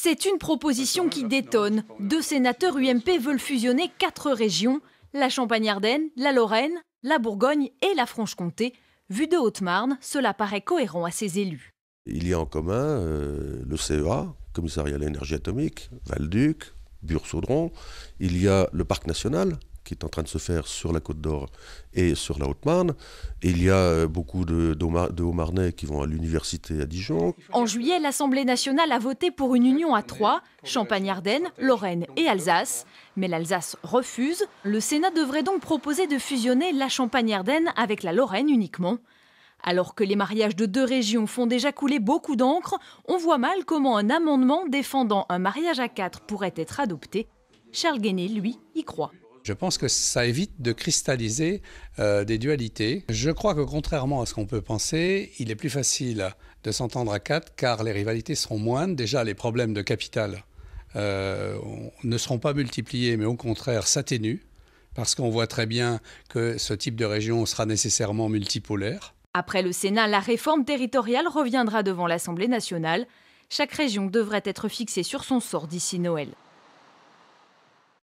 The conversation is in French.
C'est une proposition qui détonne. Deux sénateurs UMP veulent fusionner quatre régions, la Champagne-Ardenne, la Lorraine, la Bourgogne et la Franche-Comté. Vu de Haute-Marne, cela paraît cohérent à ses élus. Il y a en commun euh, le CEA, Commissariat à l'énergie atomique, Valduc, Bursaudron, Il y a le Parc national, qui est en train de se faire sur la Côte d'Or et sur la Haute-Marne. Il y a euh, beaucoup de, de Haut-Marnais qui vont à l'université à Dijon. En juillet, l'Assemblée nationale a voté pour une union à trois, Champagne-Ardenne, Lorraine et Alsace. Mais l'Alsace refuse. Le Sénat devrait donc proposer de fusionner la Champagne-Ardenne avec la Lorraine uniquement. Alors que les mariages de deux régions font déjà couler beaucoup d'encre, on voit mal comment un amendement défendant un mariage à quatre pourrait être adopté. Charles Guéné, lui, y croit. Je pense que ça évite de cristalliser euh, des dualités. Je crois que contrairement à ce qu'on peut penser, il est plus facile de s'entendre à quatre car les rivalités seront moindres. Déjà, les problèmes de capital euh, ne seront pas multipliés, mais au contraire s'atténuent parce qu'on voit très bien que ce type de région sera nécessairement multipolaire. Après le Sénat, la réforme territoriale reviendra devant l'Assemblée nationale. Chaque région devrait être fixée sur son sort d'ici Noël.